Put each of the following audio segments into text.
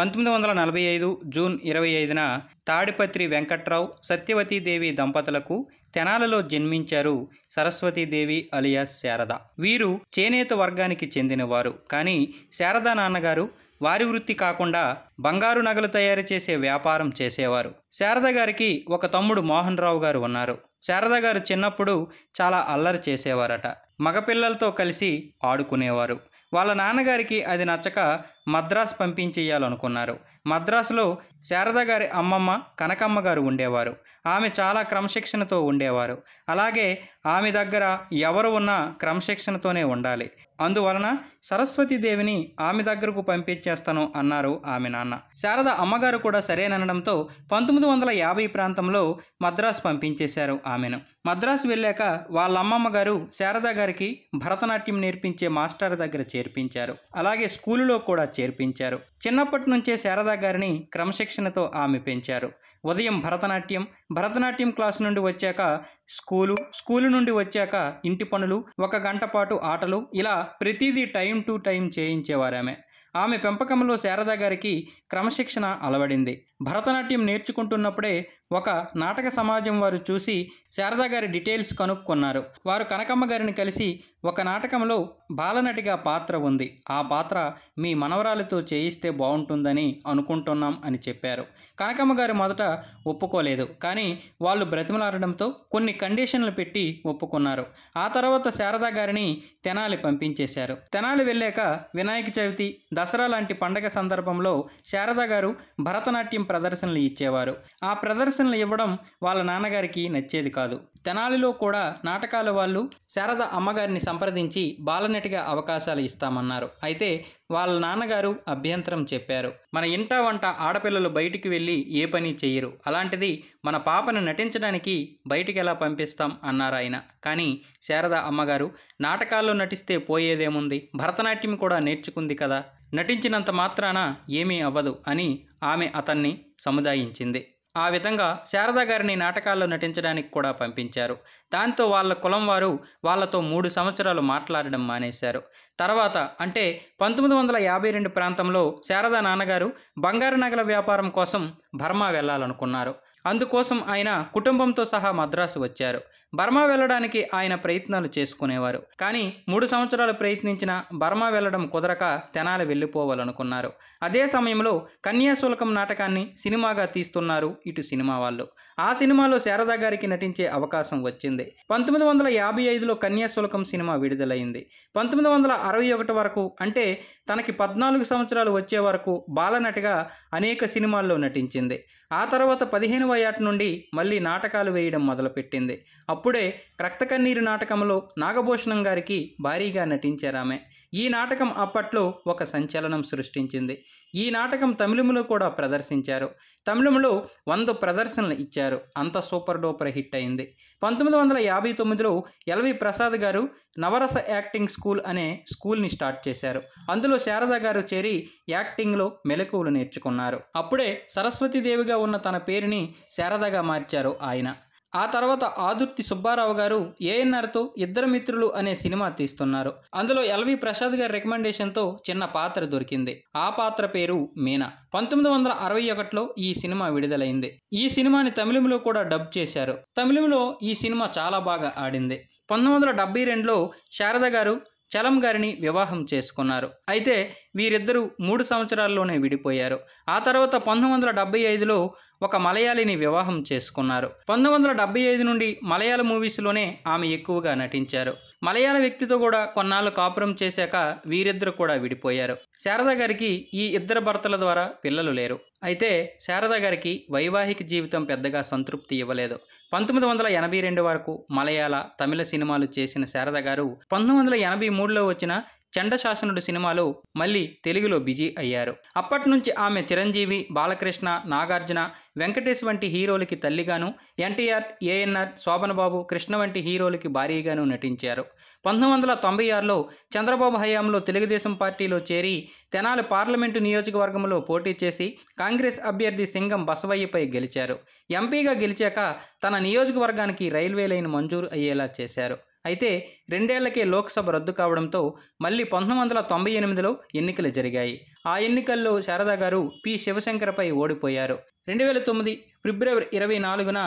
పంతొమ్మిది వందల నలభై ఐదు జూన్ ఇరవై ఐదున తాడిపత్రి వెంకట్రావు సత్యవతీదేవి దంపతులకు తెనాలలో జన్మించారు సరస్వతీదేవి అలియాస్ శారద వీరు చేనేత వర్గానికి చెందినవారు కానీ శారద నాన్నగారు వారి వృత్తి కాకుండా బంగారు నగలు తయారు చేసే వ్యాపారం చేసేవారు శారద గారికి ఒక తమ్ముడు మోహన్ రావు గారు ఉన్నారు శారద గారు చిన్నప్పుడు చాలా అల్లరి చేసేవారట మగపిల్లలతో కలిసి ఆడుకునేవారు వాళ్ళ నాన్నగారికి అది నచ్చక మద్రాసు పంపించేయాలనుకున్నారు మద్రాసులో శారద గారి అమ్మమ్మ కనకమ్మ గారు ఉండేవారు ఆమె చాలా క్రమశిక్షణతో ఉండేవారు అలాగే ఆమె దగ్గర ఎవరు ఉన్నా క్రమశిక్షణతోనే ఉండాలి అందువలన సరస్వతీదేవిని ఆమె దగ్గరకు పంపించేస్తాను అన్నారు ఆమె నాన్న శారద అమ్మగారు కూడా సరేనడంతో పంతొమ్మిది వందల యాభై ప్రాంతంలో మద్రాసు పంపించేశారు ఆమెను మద్రాసు వెళ్ళాక వాళ్ళ అమ్మమ్మ గారు శారద గారికి భరతనాట్యం నేర్పించే మాస్టర్ దగ్గర చేర్పించారు అలాగే స్కూలులో కూడా చేర్పించారు చిన్నప్పటి నుంచే శారదా గారిని క్రమశిక్షణతో ఆమె పెంచారు ఉదయం భరతనాట్యం భరతనాట్యం క్లాస్ నుండి వచ్చాక స్కూలు స్కూలు నుండి వచ్చాక ఇంటి పనులు ఒక గంట పాటు ఆటలు ఇలా ప్రతిదీ టైం టు టైం ఆమె ఆమె పెంపకంలో శారదా గారికి క్రమశిక్షణ అలవడింది భరతనాట్యం నేర్చుకుంటున్నప్పుడే ఒక నాటక సమాజం వారు చూసి శారదా గారి డీటెయిల్స్ కనుక్కున్నారు వారు కనకమ్మ గారిని కలిసి ఒక నాటకంలో బాలనటిగా పాత్ర ఉంది ఆ పాత్ర మీ మనవరాలతో చేయిస్తే బాగుంటుందని అనుకుంటున్నాం అని చెప్పారు కనకమ్మ గారు మొదట ఒప్పుకోలేదు కానీ వాళ్ళు బ్రతిమలాడడంతో కొన్ని కండిషన్లు పెట్టి ఒప్పుకున్నారు ఆ తర్వాత శారదా గారిని తెనాలి పంపించేశారు తెనాలి వెళ్ళాక వినాయక చవితి దసరా లాంటి పండగ సందర్భంలో శారదా గారు భరతనాట్యం ప్రదర్శనలు ఇచ్చేవారు ఆ ప్రదర్శన ప్రదర్శనలు ఇవ్వడం వాళ్ళ నాన్నగారికి నచ్చేది కాదు తెనాలిలో కూడా నాటకాల వాళ్ళు శారద అమ్మగారిని సంప్రదించి బాలనటిగా అవకాశాలు ఇస్తామన్నారు అయితే వాళ్ళ నాన్నగారు అభ్యంతరం చెప్పారు మన ఇంట వంట ఆడపిల్లలు బయటికి వెళ్ళి ఏ పని చేయరు అలాంటిది మన పాపను నటించడానికి బయటికి ఎలా పంపిస్తాం అన్నారు ఆయన కానీ శారద అమ్మగారు నాటకాల్లో నటిస్తే పోయేదేముంది భరతనాట్యం కూడా నేర్చుకుంది కదా నటించినంత మాత్రాన ఏమీ అవ్వదు అని ఆమె అతన్ని సముదాయించింది ఆ విధంగా శారదా గారిని నాటకాల్లో నటించడానికి కూడా పంపించారు దాంతో వాళ్ళ కులం వారు వాళ్లతో మూడు సంవత్సరాలు మాట్లాడడం మానేశారు తర్వాత అంటే పంతొమ్మిది వందల యాభై రెండు ప్రాంతంలో శారదా నాన్నగారు బంగారు నగల వ్యాపారం కోసం బర్మా వెళ్ళాలనుకున్నారు అందుకోసం ఆయన కుటుంబంతో సహా మద్రాసు వచ్చారు బర్మా వెళ్ళడానికి ఆయన ప్రయత్నాలు చేసుకునేవారు కానీ మూడు సంవత్సరాలు ప్రయత్నించిన బర్మా వెళ్లడం కుదరక తెనాలి వెళ్ళిపోవాలనుకున్నారు అదే సమయంలో కన్యాశుల్కం నాటకాన్ని సినిమాగా తీస్తున్నారు ఇటు సినిమా వాళ్ళు ఆ సినిమాలో శారదా గారికి నటించే అవకాశం వచ్చింది పంతొమ్మిది వందల యాభై ఐదులో కన్యాశుల్కం సినిమా విడుదలైంది పంతొమ్మిది వందల అరవై ఒకటి వరకు అంటే తనకి పద్నాలుగు సంవత్సరాలు వచ్చే వరకు బాలనటిగా అనేక సినిమాల్లో నటించింది ఆ తర్వాత పదిహేనవ ఏట నుండి మళ్ళీ నాటకాలు వేయడం మొదలుపెట్టింది అప్పుడే రక్తకన్నీరు నాటకంలో నాగభూషణం గారికి భారీగా నటించారామె ఈ నాటకం అప్పట్లో ఒక సంచలనం సృష్టించింది ఈ నాటకం తమిళములో కూడా ప్రదర్శించారు తమిళములో వంద ప్రదర్శనలు ఇచ్చారు అంత సూపర్ డూపర్ హిట్ అయింది పంతొమ్మిది వందల యాభై తొమ్మిదిలో ఎల్వి ప్రసాద్ గారు నవరస యాక్టింగ్ స్కూల్ అనే స్కూల్ని స్టార్ట్ చేశారు అందులో శారద గారు చేరి యాక్టింగ్లో మెలకువలు నేర్చుకున్నారు అప్పుడే సరస్వతీదేవిగా ఉన్న తన పేరుని శారదగా మార్చారు ఆయన ఆ తర్వాత ఆదుర్తి సుబ్బారావు గారు ఏఎన్ఆర్తో ఇద్దరు మిత్రులు అనే సినిమా తీస్తున్నారు అందులో ఎల్వి ప్రసాద్ గారి రికమెండేషన్తో చిన్న పాత్ర దొరికింది ఆ పాత్ర పేరు మీనా పంతొమ్మిది వందల అరవై ఒకటిలో ఈ సినిమా విడుదలైంది ఈ సినిమాని తమిళంలో కూడా డబ్ చేశారు తమిళంలో ఈ సినిమా చాలా బాగా ఆడింది పంతొమ్మిది వందల డెబ్బై రెండులో శారద గారు చలం గారిని వివాహం చేసుకున్నారు అయితే వీరిద్దరూ మూడు సంవత్సరాల్లోనే విడిపోయారు ఆ తర్వాత పంతొమ్మిది వందల డెబ్బై ఐదులో ఒక మలయాళిని వివాహం చేసుకున్నారు పంతొమ్మిది వందల డెబ్బై ఐదు నుండి మలయాళ మూవీస్లోనే ఆమె ఎక్కువగా నటించారు మలయాళ వ్యక్తితో కూడా కొన్నాళ్ళు కాపురం చేశాక వీరిద్దరు కూడా విడిపోయారు శారద గారికి ఈ ఇద్దరు భర్తల ద్వారా పిల్లలు లేరు అయితే శారద గారికి వైవాహిక జీవితం పెద్దగా సంతృప్తి ఇవ్వలేదు పంతొమ్మిది వందల ఎనభై రెండు వరకు మలయాళ తమిళ సినిమాలు చేసిన శారద గారు పంతొమ్మిది వందల ఎనభై మూడులో వచ్చిన చండశాసనుడు సినిమాలో మళ్ళీ తెలుగులో బిజీ అయ్యారు అప్పటి నుంచి ఆమె చిరంజీవి బాలకృష్ణ నాగార్జున వెంకటేష్ వంటి హీరోలకి తల్లిగాను ఎన్టీఆర్ ఏఎన్ఆర్ శోభనబాబు కృష్ణ వంటి హీరోలకి భారీగాను నటించారు పంతొమ్మిది వందల తొంభై ఆరులో చంద్రబాబు హయాంలో తెలుగుదేశం పార్టీలో చేరి తెనాలి పార్లమెంటు నియోజకవర్గంలో పోటీ చేసి కాంగ్రెస్ అభ్యర్థి సింగం బసవయ్యపై గెలిచారు ఎంపీగా గెలిచాక తన నియోజకవర్గానికి రైల్వే లైన్ మంజూరు అయ్యేలా చేశారు అయితే రెండేళ్లకే లోక్సభ రద్దు కావడంతో మళ్ళీ పంతొమ్మిది వందల తొంభై ఎనిమిదిలో ఎన్నికలు జరిగాయి ఆ ఎన్నికల్లో శారదా గారు పి శివశంకర్పై ఓడిపోయారు రెండు వేల తొమ్మిది ఫిబ్రవరి ఇరవై నాలుగున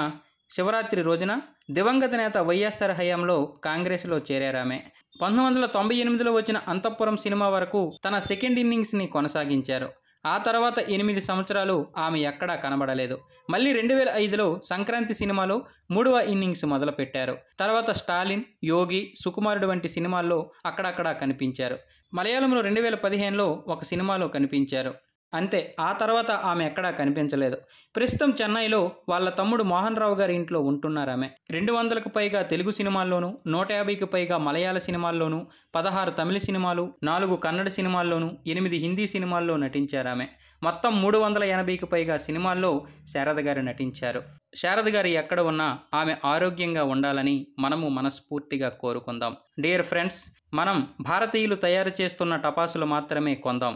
శివరాత్రి రోజున దివంగత నేత వైఎస్ఆర్ హయాంలో కాంగ్రెస్లో చేరారామె పంతొమ్మిది వందల తొంభై ఎనిమిదిలో వచ్చిన అంతఃపురం సినిమా వరకు తన సెకండ్ ఇన్నింగ్స్ని కొనసాగించారు ఆ తర్వాత ఎనిమిది సంవత్సరాలు ఆమె ఎక్కడా కనబడలేదు మళ్ళీ రెండు వేల ఐదులో సంక్రాంతి సినిమాలో మూడవ ఇన్నింగ్స్ మొదలుపెట్టారు తర్వాత స్టాలిన్ యోగి సుకుమారుడు వంటి సినిమాల్లో అక్కడక్కడా కనిపించారు మలయాళంలో రెండు వేల పదిహేనులో ఒక సినిమాలో కనిపించారు అంతే ఆ తర్వాత ఆమె ఎక్కడా కనిపించలేదు ప్రస్తుతం చెన్నైలో వాళ్ళ తమ్ముడు మోహన్ రావు గారి ఇంట్లో ఉంటున్నారు ఆమె రెండు వందలకు పైగా తెలుగు సినిమాల్లోనూ నూట యాభైకి పైగా మలయాళ సినిమాల్లోనూ పదహారు తమిళ సినిమాలు నాలుగు కన్నడ సినిమాల్లోనూ ఎనిమిది హిందీ సినిమాల్లో నటించారు ఆమె మొత్తం మూడు వందల ఎనభైకి పైగా సినిమాల్లో శారద గారు నటించారు శారద గారు ఎక్కడ ఉన్నా ఆమె ఆరోగ్యంగా ఉండాలని మనము మనస్ఫూర్తిగా కోరుకుందాం డియర్ ఫ్రెండ్స్ మనం భారతీయులు తయారు చేస్తున్న టపాసులు మాత్రమే కొందాం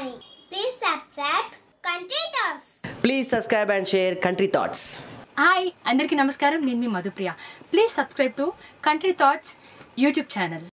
Channel. Please subscribe Country Thoughts. Please subscribe and share Country Thoughts. Hi అందరికీ నమస్కారం నేను మీ Madhupriya please subscribe to Country Thoughts YouTube channel